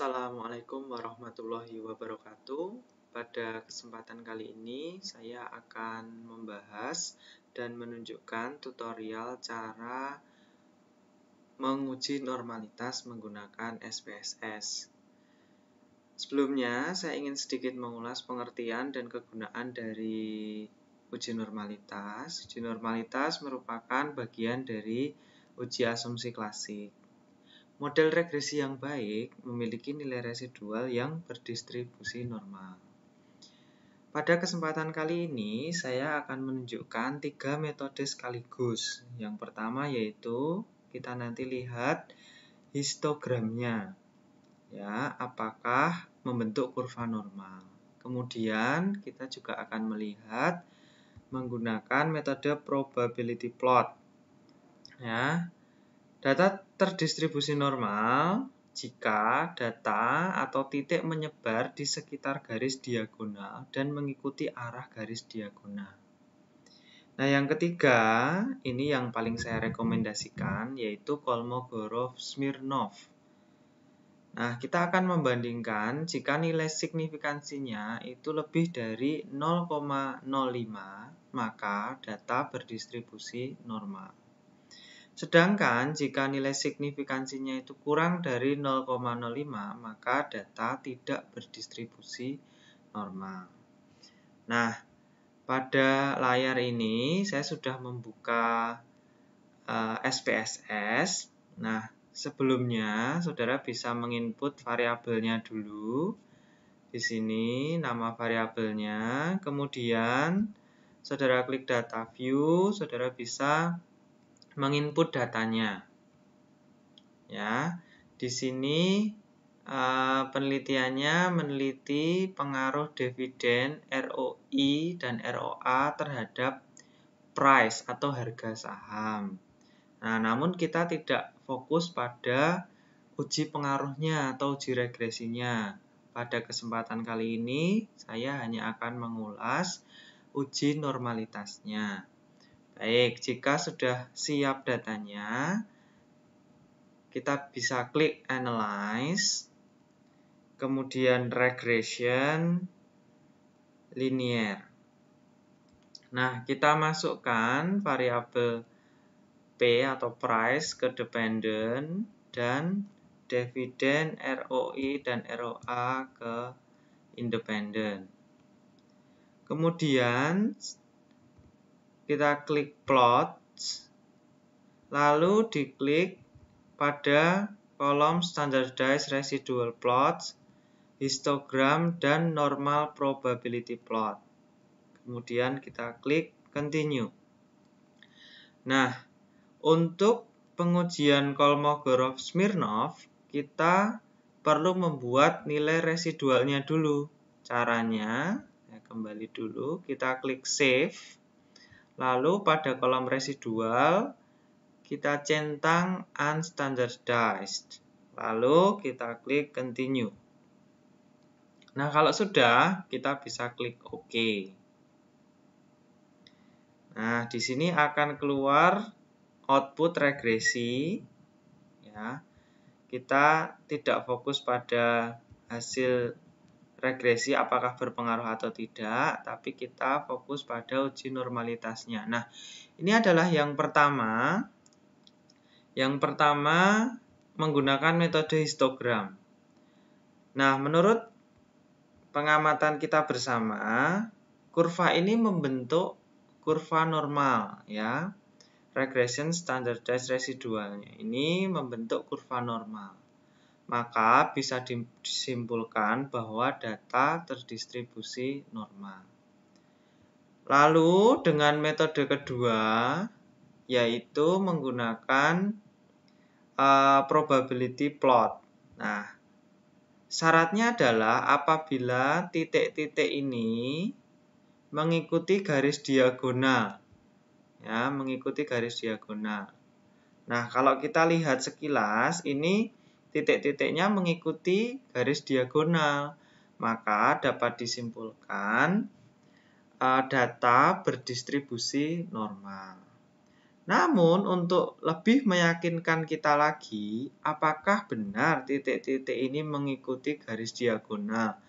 Assalamualaikum warahmatullahi wabarakatuh. Pada kesempatan kali ini, saya akan membahas dan menunjukkan tutorial cara menguji normalitas menggunakan SPSS. Sebelumnya, saya ingin sedikit mengulas pengertian dan kegunaan dari uji normalitas. Uji normalitas merupakan bagian dari uji asumsi klasik Model regresi yang baik memiliki nilai residual yang berdistribusi normal. Pada kesempatan kali ini, saya akan menunjukkan tiga metode sekaligus. Yang pertama yaitu kita nanti lihat histogramnya. Ya, apakah membentuk kurva normal. Kemudian kita juga akan melihat menggunakan metode probability plot. Ya, Data terdistribusi normal jika data atau titik menyebar di sekitar garis diagonal dan mengikuti arah garis diagonal. Nah, yang ketiga, ini yang paling saya rekomendasikan, yaitu Kolmogorov-Smirnov. Nah, kita akan membandingkan jika nilai signifikansinya itu lebih dari 0,05, maka data berdistribusi normal. Sedangkan jika nilai signifikansinya itu kurang dari 0,05, maka data tidak berdistribusi normal. Nah, pada layar ini saya sudah membuka uh, eh, SPSS. Nah, sebelumnya saudara bisa menginput variabelnya dulu. Di sini nama variabelnya, kemudian saudara klik data view, saudara bisa menginput datanya. Ya, di sini uh, penelitiannya meneliti pengaruh dividen ROI dan ROA terhadap price atau harga saham. Nah, namun kita tidak fokus pada uji pengaruhnya atau uji regresinya. Pada kesempatan kali ini, saya hanya akan mengulas uji normalitasnya. Baik, jika sudah siap datanya, kita bisa klik Analyze, kemudian Regression, Linear. Nah, kita masukkan variabel P atau price ke dependent dan dividen ROI dan ROA ke independent. Kemudian kita klik plots, lalu diklik pada kolom standardized residual plots, histogram, dan normal probability plot. Kemudian kita klik continue. Nah, untuk pengujian Kolmogorov-Smirnov, kita perlu membuat nilai residualnya dulu. Caranya, ya kembali dulu, kita klik save. Lalu pada kolom residual kita centang unstandardized. Lalu kita klik continue. Nah, kalau sudah, kita bisa klik OK. Nah, di sini akan keluar output regresi. Ya, kita tidak fokus pada hasil regresi apakah berpengaruh atau tidak, tapi kita fokus pada uji normalitasnya. Nah, ini adalah yang pertama. Yang pertama menggunakan metode histogram. Nah, menurut pengamatan kita bersama, kurva ini membentuk kurva normal ya. Regression standardized residualnya ini membentuk kurva normal maka bisa disimpulkan bahwa data terdistribusi normal. Lalu dengan metode kedua, yaitu menggunakan uh, probability plot. Nah, syaratnya adalah apabila titik-titik ini mengikuti garis diagonal. Ya, mengikuti garis diagonal. Nah, kalau kita lihat sekilas, ini titik-titiknya mengikuti garis diagonal. Maka dapat disimpulkan uh, data berdistribusi normal. Namun untuk lebih meyakinkan kita lagi, apakah benar titik-titik ini mengikuti garis diagonal?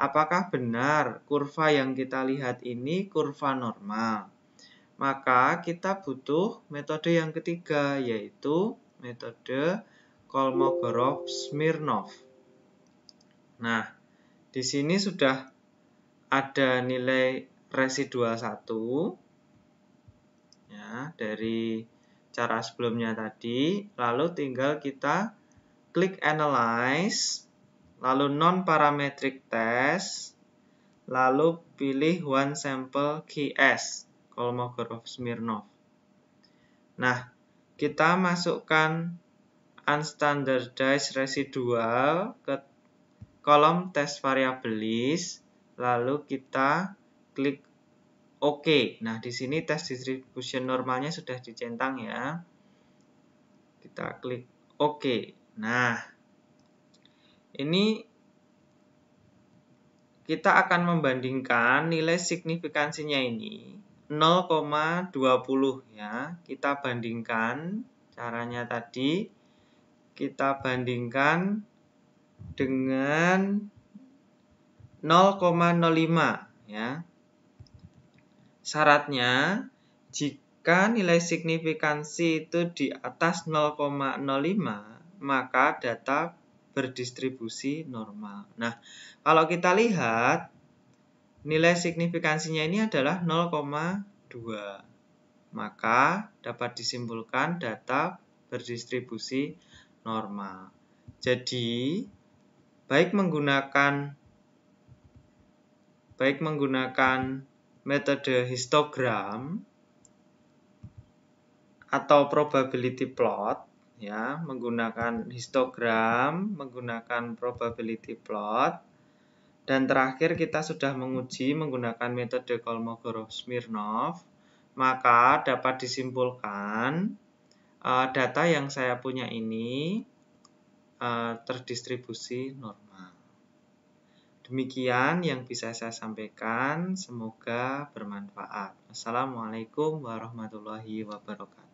Apakah benar kurva yang kita lihat ini kurva normal? Maka kita butuh metode yang ketiga yaitu metode Kolmogorov Smirnov. Nah, di sini sudah ada nilai residual 1 ya, dari cara sebelumnya tadi, lalu tinggal kita klik analyze, lalu non parametric test, lalu pilih one sample KS, Kolmogorov Smirnov. Nah, kita masukkan unstandardized residual ke kolom tes variabilis lalu kita klik OK. Nah, di sini tes distribution normalnya sudah dicentang ya. Kita klik OK. Nah, ini kita akan membandingkan nilai signifikansinya ini 0,20 ya. Kita bandingkan caranya tadi kita bandingkan dengan 0,05 ya. Syaratnya jika nilai signifikansi itu di atas 0,05 maka data berdistribusi normal. Nah, kalau kita lihat nilai signifikansinya ini adalah 0,2. Maka dapat disimpulkan data berdistribusi normal. Jadi, baik menggunakan baik menggunakan metode histogram atau probability plot ya, menggunakan histogram, menggunakan probability plot dan terakhir kita sudah menguji menggunakan metode Kolmogorov-Smirnov, maka dapat disimpulkan uh, data yang saya punya ini uh, terdistribusi normal. Demikian yang bisa saya sampaikan, semoga bermanfaat. Assalamualaikum warahmatullahi wabarakatuh.